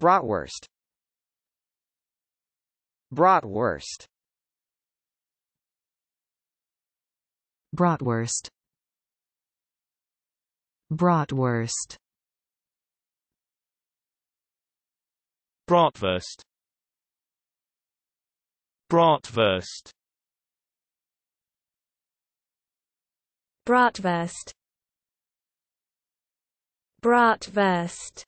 Bratwurst Bratwurst Bratwurst Bratwurst Bratwurst Bratwurst Bratwurst Bratwurst